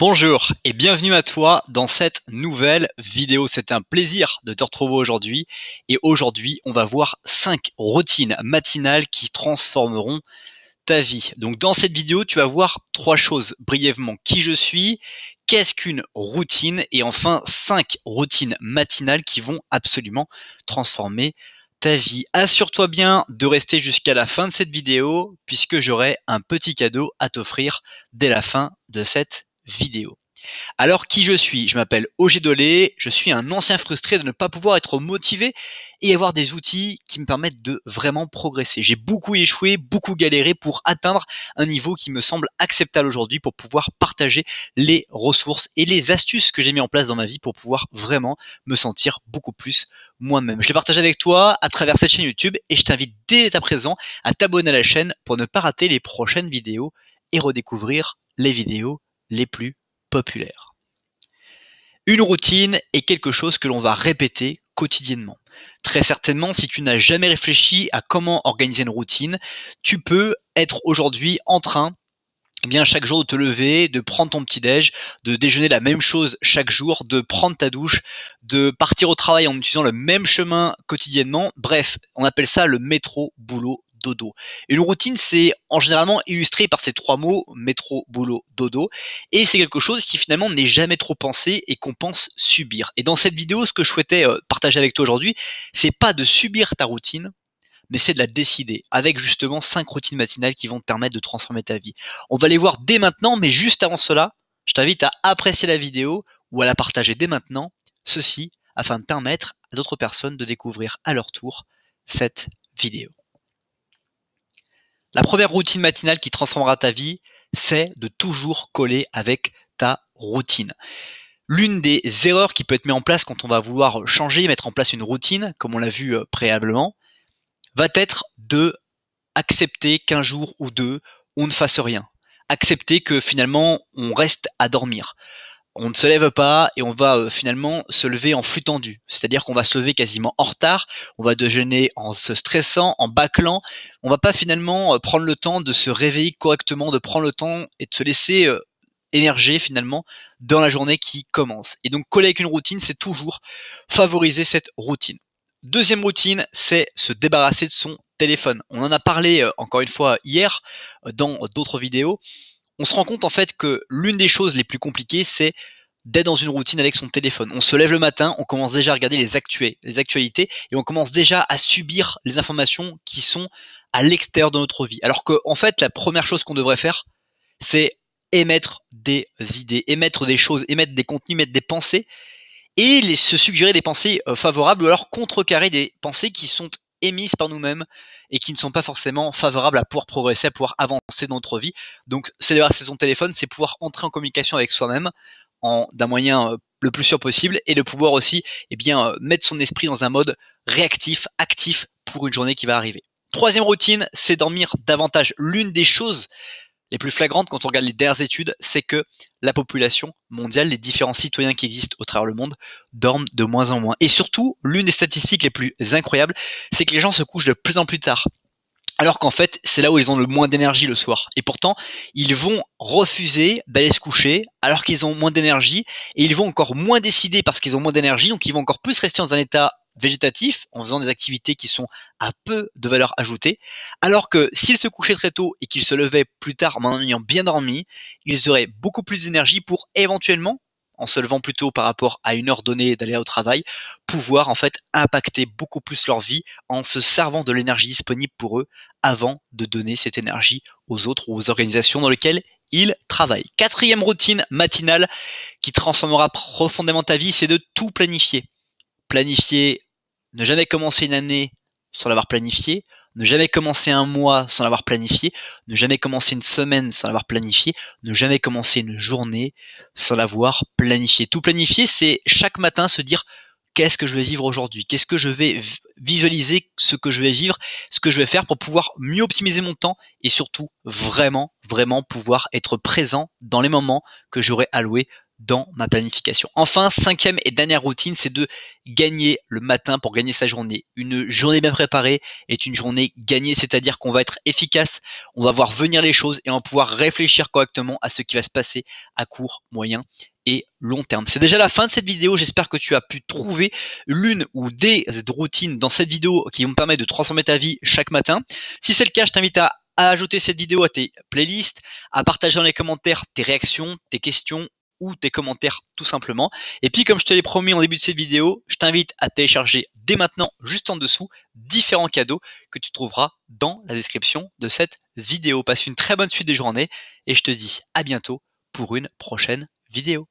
Bonjour et bienvenue à toi dans cette nouvelle vidéo. C'est un plaisir de te retrouver aujourd'hui et aujourd'hui on va voir 5 routines matinales qui transformeront ta vie. Donc dans cette vidéo tu vas voir trois choses brièvement. Qui je suis, qu'est-ce qu'une routine et enfin 5 routines matinales qui vont absolument transformer ta vie. Assure-toi bien de rester jusqu'à la fin de cette vidéo puisque j'aurai un petit cadeau à t'offrir dès la fin de cette vidéo vidéo. Alors qui je suis Je m'appelle Ogé Dolé, je suis un ancien frustré de ne pas pouvoir être motivé et avoir des outils qui me permettent de vraiment progresser. J'ai beaucoup échoué, beaucoup galéré pour atteindre un niveau qui me semble acceptable aujourd'hui pour pouvoir partager les ressources et les astuces que j'ai mis en place dans ma vie pour pouvoir vraiment me sentir beaucoup plus moi-même. Je les partage avec toi à travers cette chaîne YouTube et je t'invite dès à présent à t'abonner à la chaîne pour ne pas rater les prochaines vidéos et redécouvrir les vidéos les plus populaires. Une routine est quelque chose que l'on va répéter quotidiennement. Très certainement, si tu n'as jamais réfléchi à comment organiser une routine, tu peux être aujourd'hui en train eh bien chaque jour de te lever, de prendre ton petit déj, de déjeuner la même chose chaque jour, de prendre ta douche, de partir au travail en utilisant le même chemin quotidiennement. Bref, on appelle ça le métro boulot dodo. Une routine, c'est en généralement illustré par ces trois mots, métro, boulot, dodo. Et c'est quelque chose qui finalement n'est jamais trop pensé et qu'on pense subir. Et dans cette vidéo, ce que je souhaitais euh, partager avec toi aujourd'hui, c'est pas de subir ta routine, mais c'est de la décider avec justement cinq routines matinales qui vont te permettre de transformer ta vie. On va les voir dès maintenant, mais juste avant cela, je t'invite à apprécier la vidéo ou à la partager dès maintenant, ceci afin de permettre à d'autres personnes de découvrir à leur tour cette vidéo. La première routine matinale qui transformera ta vie, c'est de toujours coller avec ta routine. L'une des erreurs qui peut être mise en place quand on va vouloir changer, mettre en place une routine, comme on l'a vu euh, préalablement, va être de accepter qu'un jour ou deux, on ne fasse rien. Accepter que finalement, on reste à dormir on ne se lève pas et on va euh, finalement se lever en flux tendu. C'est-à-dire qu'on va se lever quasiment en retard, on va déjeuner en se stressant, en bâclant. On va pas finalement euh, prendre le temps de se réveiller correctement, de prendre le temps et de se laisser euh, énerger finalement dans la journée qui commence. Et donc coller avec une routine, c'est toujours favoriser cette routine. Deuxième routine, c'est se débarrasser de son téléphone. On en a parlé encore une fois hier dans d'autres vidéos on se rend compte en fait que l'une des choses les plus compliquées, c'est d'être dans une routine avec son téléphone. On se lève le matin, on commence déjà à regarder les, les actualités et on commence déjà à subir les informations qui sont à l'extérieur de notre vie. Alors que, fait, la première chose qu'on devrait faire, c'est émettre des idées, émettre des choses, émettre des contenus, mettre des pensées et se suggérer des pensées euh, favorables ou alors contrecarrer des pensées qui sont émises par nous-mêmes et qui ne sont pas forcément favorables à pouvoir progresser, à pouvoir avancer dans notre vie. Donc, c'est d'avoir son téléphone, c'est pouvoir entrer en communication avec soi-même d'un moyen euh, le plus sûr possible et de pouvoir aussi eh bien, euh, mettre son esprit dans un mode réactif, actif pour une journée qui va arriver. Troisième routine, c'est dormir davantage. L'une des choses les plus flagrantes, quand on regarde les dernières études, c'est que la population mondiale, les différents citoyens qui existent au travers le monde, dorment de moins en moins. Et surtout, l'une des statistiques les plus incroyables, c'est que les gens se couchent de plus en plus tard. Alors qu'en fait, c'est là où ils ont le moins d'énergie le soir. Et pourtant, ils vont refuser d'aller se coucher alors qu'ils ont moins d'énergie. Et ils vont encore moins décider parce qu'ils ont moins d'énergie. Donc ils vont encore plus rester dans un état végétatif en faisant des activités qui sont à peu de valeur ajoutée, alors que s'ils se couchaient très tôt et qu'ils se levaient plus tard en ayant bien dormi, ils auraient beaucoup plus d'énergie pour éventuellement en se levant plus tôt par rapport à une heure donnée d'aller au travail, pouvoir en fait impacter beaucoup plus leur vie en se servant de l'énergie disponible pour eux avant de donner cette énergie aux autres ou aux organisations dans lesquelles ils travaillent. Quatrième routine matinale qui transformera profondément ta vie, c'est de tout planifier planifier, ne jamais commencer une année sans l'avoir planifié, ne jamais commencer un mois sans l'avoir planifié, ne jamais commencer une semaine sans l'avoir planifié, ne jamais commencer une journée sans l'avoir planifié. Tout planifier, c'est chaque matin se dire qu'est-ce que je vais vivre aujourd'hui, qu'est-ce que je vais visualiser, ce que je vais vivre, ce que je vais faire pour pouvoir mieux optimiser mon temps et surtout vraiment, vraiment pouvoir être présent dans les moments que j'aurai alloués dans ma planification. Enfin, cinquième et dernière routine, c'est de gagner le matin pour gagner sa journée. Une journée bien préparée est une journée gagnée, c'est-à-dire qu'on va être efficace, on va voir venir les choses et on va pouvoir réfléchir correctement à ce qui va se passer à court, moyen et long terme. C'est déjà la fin de cette vidéo, j'espère que tu as pu trouver l'une ou des routines dans cette vidéo qui vont me permettre de transformer ta vie chaque matin. Si c'est le cas, je t'invite à à ajouter cette vidéo à tes playlists, à partager dans les commentaires tes réactions, tes questions ou tes commentaires tout simplement. Et puis comme je te l'ai promis en début de cette vidéo, je t'invite à télécharger dès maintenant, juste en dessous, différents cadeaux que tu trouveras dans la description de cette vidéo. Passe une très bonne suite de journée et je te dis à bientôt pour une prochaine vidéo.